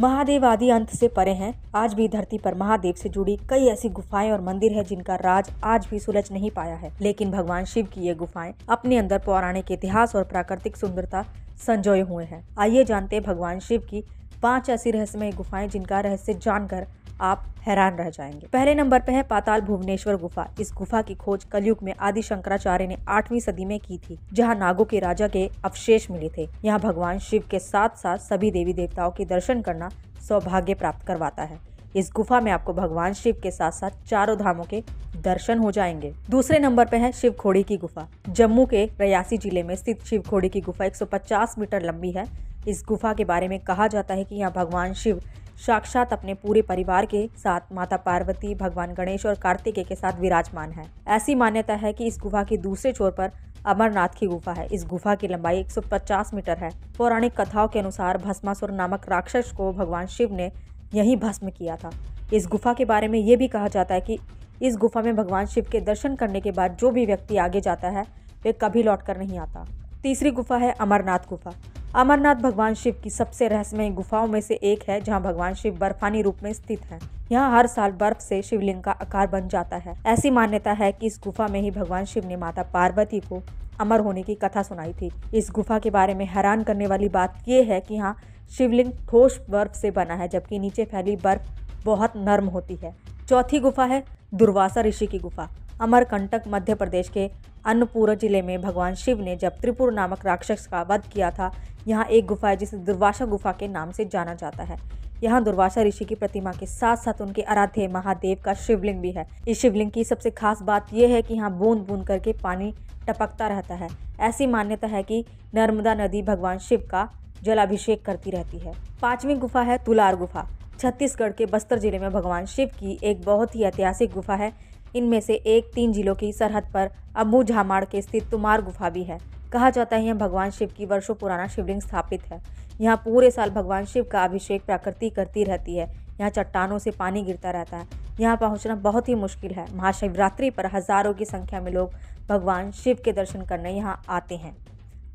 महादेव आदि अंत से परे हैं आज भी धरती पर महादेव से जुड़ी कई ऐसी गुफाएं और मंदिर है जिनका राज आज भी सुलझ नहीं पाया है लेकिन भगवान शिव की ये गुफाएं अपने अंदर पौराणिक इतिहास और प्राकृतिक सुंदरता संजोए हुए हैं आइए जानते हैं भगवान शिव की पांच ऐसी रहस्यमय गुफाएं जिनका रहस्य जानकर आप हैरान रह जाएंगे पहले नंबर पर है पाताल भुवनेश्वर गुफा इस गुफा की खोज कलयुग में आदि शंकराचार्य ने आठवीं सदी में की थी जहाँ नागो के राजा के अवशेष मिले थे यहाँ भगवान शिव के साथ साथ सभी देवी देवताओं के दर्शन करना सौभाग्य प्राप्त करवाता है इस गुफा में आपको भगवान शिव के साथ साथ चारों धामों के दर्शन हो जाएंगे दूसरे नंबर पर है शिव खोड़ी की गुफा जम्मू के रयासी जिले में स्थित शिव खोड़ी की गुफा 150 मीटर लंबी है इस गुफा के बारे में कहा जाता है कि यहाँ भगवान शिव साक्षात अपने पूरे परिवार के साथ माता पार्वती भगवान गणेश और कार्तिकेय के साथ विराजमान है ऐसी मान्यता है कि इस गुफा के दूसरे छोर पर अमरनाथ की गुफा है इस गुफा की लंबाई 150 मीटर है पौराणिक कथाओं के अनुसार भस्मासुर नामक राक्षस को भगवान शिव ने यही भस्म किया था इस गुफा के बारे में ये भी कहा जाता है कि इस गुफा में भगवान शिव के दर्शन करने के बाद जो भी व्यक्ति आगे जाता है वे कभी लौट कर नहीं आता तीसरी गुफा है अमरनाथ गुफा अमरनाथ भगवान शिव की सबसे रहस्यमय गुफाओं में से एक है जहां भगवान शिव बर्फानी रूप में स्थित है यहाँ हर साल बर्फ से शिवलिंग का आकार बन जाता है ऐसी मान्यता है कि इस गुफा में ही भगवान शिव ने माता पार्वती को अमर होने की कथा सुनाई थी इस गुफा के बारे में हैरान करने वाली बात यह है कि यहाँ शिवलिंग ठोस बर्फ से बना है जबकि नीचे फैली बर्फ बहुत नर्म होती है चौथी गुफा है दुर्वासा ऋषि की गुफा अमरकंटक मध्य प्रदेश के अन्नपुर जिले में भगवान शिव ने जब त्रिपुर नामक राक्षस का वध किया था यहाँ एक गुफा है जिसे दुर्वासा गुफा के नाम से जाना जाता है यहाँ दुर्वासा ऋषि की प्रतिमा के साथ साथ उनके आराध्य महादेव का शिवलिंग भी है इस शिवलिंग की सबसे खास बात यह है कि यहाँ बूंद बूंद करके पानी टपकता रहता है ऐसी मान्यता है कि नर्मदा नदी भगवान शिव का जलाभिषेक करती रहती है पांचवी गुफा है तुलार गुफा छत्तीसगढ़ के बस्तर जिले में भगवान शिव की एक बहुत ही ऐतिहासिक गुफा है इनमें से एक तीन जिलों की सरहद पर अम्बू झामाड़ के स्थित तुमार गुफा भी है कहा जाता है यह भगवान शिव की वर्षों पुराना शिवलिंग स्थापित है यहाँ पूरे साल भगवान शिव का अभिषेक प्रकृति करती रहती है यहाँ चट्टानों से पानी गिरता रहता है यहाँ पहुँचना बहुत ही मुश्किल है महाशिवरात्रि पर हज़ारों की संख्या में लोग भगवान शिव के दर्शन करने यहाँ आते हैं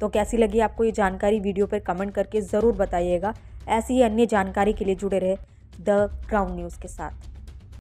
तो कैसी लगी आपको ये जानकारी वीडियो पर कमेंट करके ज़रूर बताइएगा ऐसी ही अन्य जानकारी के लिए जुड़े रहे द क्राउन न्यूज़ के साथ